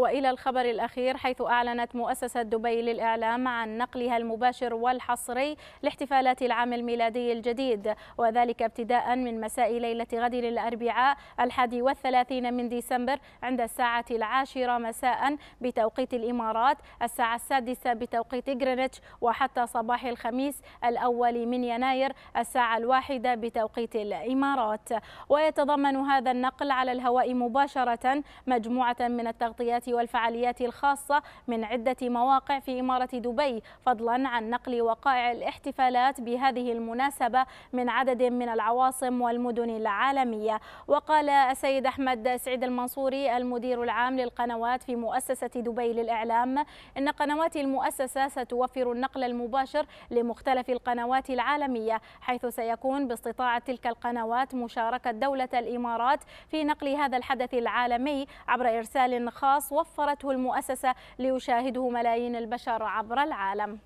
والى الخبر الاخير حيث اعلنت مؤسسه دبي للاعلام عن نقلها المباشر والحصري لاحتفالات العام الميلادي الجديد وذلك ابتداء من مساء ليله غد الاربعاء الحادي والثلاثين من ديسمبر عند الساعه العاشره مساء بتوقيت الامارات الساعه السادسه بتوقيت غرينتش وحتى صباح الخميس الاول من يناير الساعه الواحده بتوقيت الامارات ويتضمن هذا النقل على الهواء مباشره مجموعه من التغطيات والفعاليات الخاصة من عدة مواقع في إمارة دبي فضلا عن نقل وقائع الاحتفالات بهذه المناسبة من عدد من العواصم والمدن العالمية وقال السيد أحمد سعيد المنصوري المدير العام للقنوات في مؤسسة دبي للإعلام إن قنوات المؤسسة ستوفر النقل المباشر لمختلف القنوات العالمية حيث سيكون باستطاعة تلك القنوات مشاركة دولة الإمارات في نقل هذا الحدث العالمي عبر إرسال خاص وفرته المؤسسة ليشاهده ملايين البشر عبر العالم